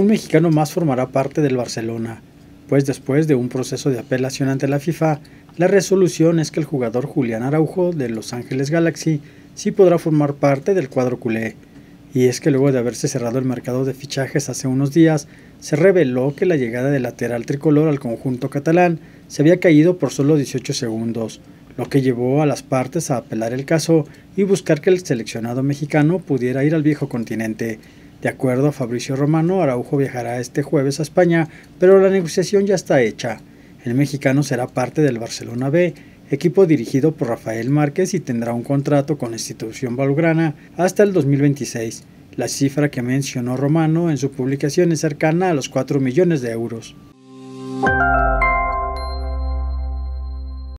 un mexicano más formará parte del Barcelona, pues después de un proceso de apelación ante la FIFA, la resolución es que el jugador Julián Araujo de Los Ángeles Galaxy sí podrá formar parte del cuadro culé. Y es que luego de haberse cerrado el mercado de fichajes hace unos días, se reveló que la llegada del lateral tricolor al conjunto catalán se había caído por solo 18 segundos, lo que llevó a las partes a apelar el caso y buscar que el seleccionado mexicano pudiera ir al viejo continente, de acuerdo a Fabricio Romano, Araujo viajará este jueves a España, pero la negociación ya está hecha. El mexicano será parte del Barcelona B, equipo dirigido por Rafael Márquez y tendrá un contrato con la institución balugrana hasta el 2026. La cifra que mencionó Romano en su publicación es cercana a los 4 millones de euros.